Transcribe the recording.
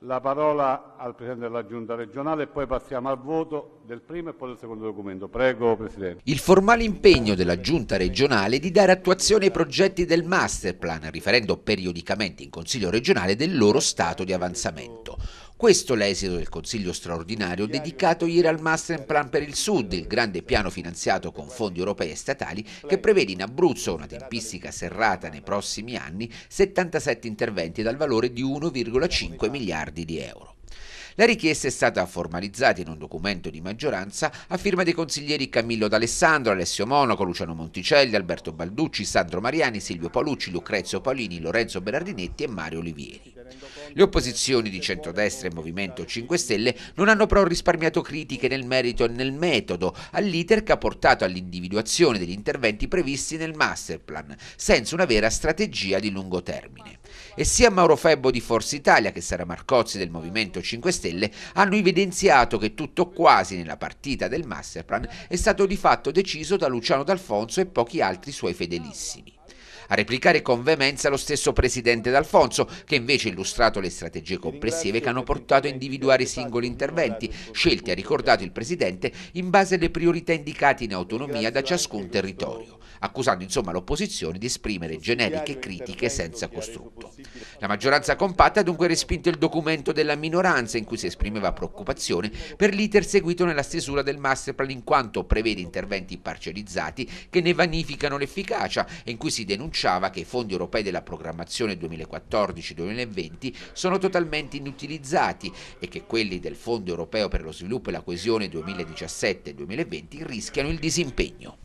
la parola al Presidente della Giunta regionale e poi passiamo al voto del primo e poi del secondo documento. Prego Presidente. Il formale impegno della Giunta regionale di dare attuazione ai progetti del Masterplan, riferendo periodicamente in Consiglio regionale del loro stato di avanzamento. Questo l'esito del Consiglio straordinario dedicato ieri al Master Plan per il Sud, il grande piano finanziato con fondi europei e statali che prevede in Abruzzo una tempistica serrata nei prossimi anni 77 interventi dal valore di 1,5 miliardi di euro. La richiesta è stata formalizzata in un documento di maggioranza a firma dei consiglieri Camillo D'Alessandro, Alessio Monaco, Luciano Monticelli, Alberto Balducci, Sandro Mariani, Silvio Palucci, Lucrezio Paolini, Lorenzo Berardinetti e Mario Olivieri. Le opposizioni di centrodestra e Movimento 5 Stelle non hanno però risparmiato critiche nel merito e nel metodo all'iter che ha portato all'individuazione degli interventi previsti nel masterplan, senza una vera strategia di lungo termine. E sia Mauro Febbo di Forza Italia che Sara Marcozzi del Movimento 5 Stelle hanno evidenziato che tutto quasi nella partita del Masterplan è stato di fatto deciso da Luciano D'Alfonso e pochi altri suoi fedelissimi. A replicare con veemenza lo stesso presidente D'Alfonso, che invece ha illustrato le strategie complessive che hanno portato a individuare i singoli interventi, scelti, ha ricordato il presidente, in base alle priorità indicate in autonomia da ciascun territorio accusando insomma l'opposizione di esprimere generiche critiche senza costrutto. La maggioranza compatta ha dunque respinto il documento della minoranza in cui si esprimeva preoccupazione per l'iter seguito nella stesura del masterplan in quanto prevede interventi parcellizzati che ne vanificano l'efficacia e in cui si denunciava che i fondi europei della programmazione 2014-2020 sono totalmente inutilizzati e che quelli del Fondo europeo per lo sviluppo e la coesione 2017-2020 rischiano il disimpegno.